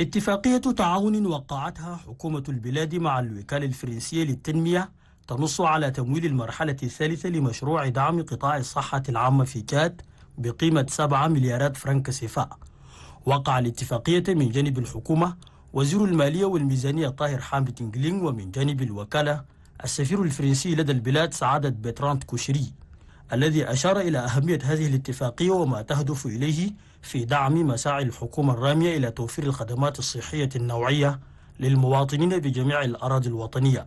اتفاقية تعاون وقعتها حكومة البلاد مع الوكالة الفرنسية للتنمية تنص على تمويل المرحلة الثالثة لمشروع دعم قطاع الصحة العامة في كات بقيمة 7 مليارات فرنك سفاء وقع الاتفاقية من جانب الحكومة وزير المالية والميزانية طاهر حامد تنجلينغ ومن جانب الوكالة السفير الفرنسي لدى البلاد سعادة بترانت كوشري الذي أشار إلى أهمية هذه الاتفاقية وما تهدف إليه في دعم مساعي الحكومة الرامية إلى توفير الخدمات الصحية النوعية للمواطنين بجميع الأراضي الوطنية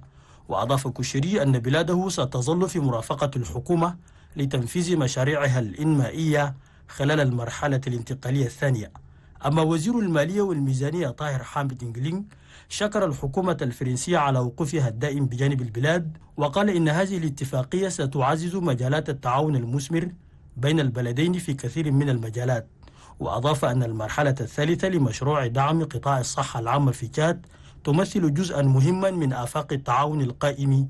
وأضاف كشري أن بلاده ستظل في مرافقة الحكومة لتنفيذ مشاريعها الإنمائية خلال المرحلة الانتقالية الثانية أما وزير المالية والميزانية طاهر حامد إنجلينج شكر الحكومة الفرنسية على وقوفها الدائم بجانب البلاد وقال إن هذه الاتفاقية ستعزز مجالات التعاون المثمر بين البلدين في كثير من المجالات وأضاف أن المرحلة الثالثة لمشروع دعم قطاع الصحة العامة في تشاد تمثل جزءا مهما من آفاق التعاون القائم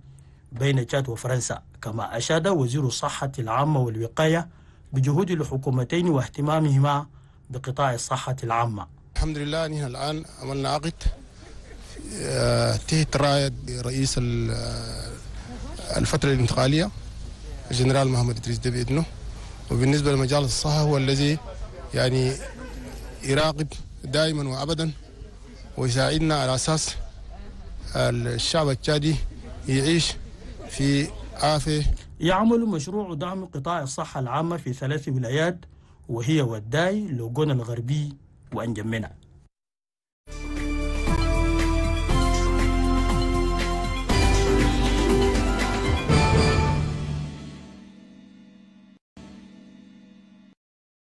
بين تشاد وفرنسا كما أشاد وزير الصحة العامة والوقاية بجهود الحكومتين واهتمامهما بقطاع الصحة العامة الحمد لله نحن الآن عملنا عقد آه، تحت راية رئيس آه، الفترة الانتقالية الجنرال محمد إدريس دبي بإذنه وبالنسبة لمجال الصحة هو الذي يعني يراقب دائما وأبدا ويساعدنا على أساس آه، الشعب التشادي يعيش في عافية يعمل مشروع دعم قطاع الصحة العامة في ثلاث ولايات وهي والداي لوجونا الغربي وأنجمنا